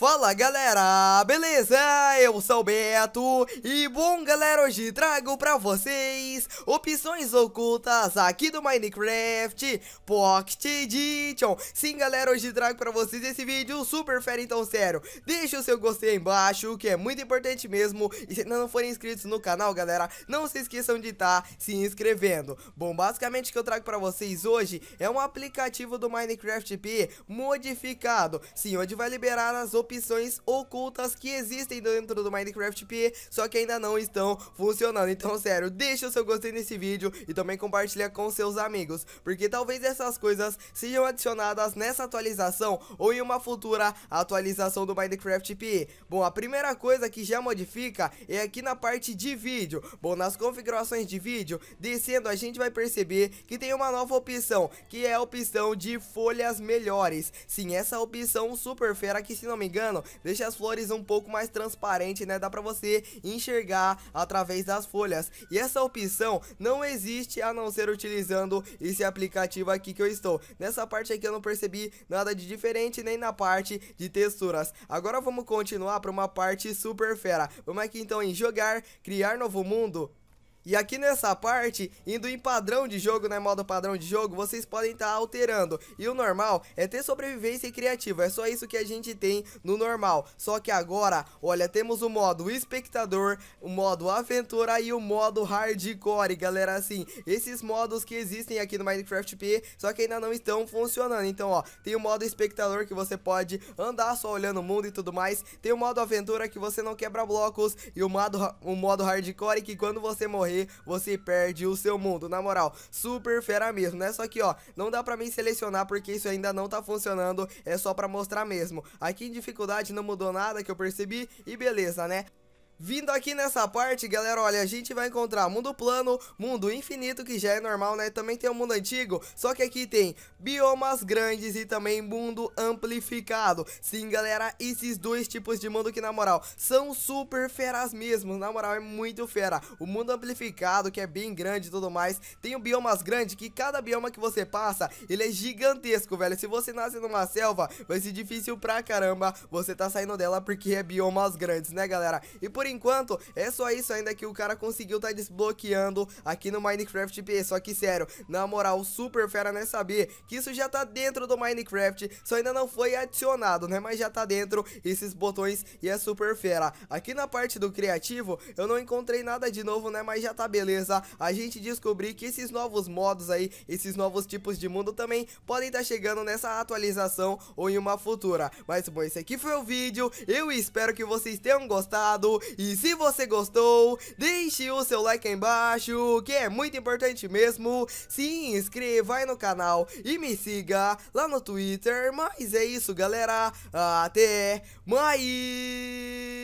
Fala galera, beleza? Eu sou o Beto e bom galera, hoje trago pra vocês opções ocultas aqui do Minecraft Pocket Edition Sim galera, hoje trago pra vocês esse vídeo super fera, então sério, deixa o seu gostei aí embaixo que é muito importante mesmo E se ainda não forem inscritos no canal galera, não se esqueçam de estar tá se inscrevendo Bom, basicamente o que eu trago pra vocês hoje é um aplicativo do Minecraft P modificado Sim, onde vai liberar as opções opções ocultas que existem dentro do Minecraft PE, só que ainda não estão funcionando. Então, sério, deixa o seu gostei nesse vídeo e também compartilha com seus amigos, porque talvez essas coisas sejam adicionadas nessa atualização ou em uma futura atualização do Minecraft PE. Bom, a primeira coisa que já modifica é aqui na parte de vídeo. Bom, nas configurações de vídeo, descendo a gente vai perceber que tem uma nova opção, que é a opção de folhas melhores. Sim, essa opção super fera que se não me engano deixa as flores um pouco mais transparente, né? Dá pra você enxergar através das folhas. E essa opção não existe a não ser utilizando esse aplicativo aqui que eu estou. Nessa parte aqui eu não percebi nada de diferente, nem na parte de texturas. Agora vamos continuar para uma parte super fera. Vamos aqui então em jogar, criar novo mundo, e aqui nessa parte, indo em padrão de jogo, né, modo padrão de jogo, vocês podem estar tá alterando. E o normal é ter sobrevivência e criativa, é só isso que a gente tem no normal. Só que agora, olha, temos o modo espectador, o modo aventura e o modo hardcore, galera, assim. Esses modos que existem aqui no Minecraft P, só que ainda não estão funcionando. Então, ó, tem o modo espectador que você pode andar só olhando o mundo e tudo mais. Tem o modo aventura que você não quebra blocos e o modo, o modo hardcore que quando você morrer você, perde o seu mundo, na moral, super fera mesmo, né? Só que, ó, não dá pra mim selecionar porque isso ainda não tá funcionando, é só pra mostrar mesmo. Aqui em dificuldade não mudou nada que eu percebi e beleza, né? Vindo aqui nessa parte, galera, olha, a gente vai encontrar mundo plano, mundo infinito, que já é normal, né? Também tem o mundo antigo, só que aqui tem biomas grandes e também mundo amplificado. Sim, galera, esses dois tipos de mundo que, na moral, são super feras mesmo, na moral, é muito fera. O mundo amplificado, que é bem grande e tudo mais, tem o biomas grande, que cada bioma que você passa, ele é gigantesco, velho. Se você nasce numa selva, vai ser difícil pra caramba você tá saindo dela, porque é biomas grandes, né, galera? E por enquanto, é só isso ainda que o cara conseguiu tá desbloqueando aqui no Minecraft P. Só que sério, na moral, super fera né saber que isso já tá dentro do Minecraft, só ainda não foi adicionado, né? Mas já tá dentro esses botões e é super fera. Aqui na parte do criativo, eu não encontrei nada de novo, né? Mas já tá beleza. A gente descobri que esses novos modos aí, esses novos tipos de mundo também podem estar tá chegando nessa atualização ou em uma futura. Mas bom, esse aqui foi o vídeo. Eu espero que vocês tenham gostado e se você gostou, deixe o seu like aí embaixo, que é muito importante mesmo. Se inscreva aí no canal e me siga lá no Twitter. Mas é isso, galera. Até mais!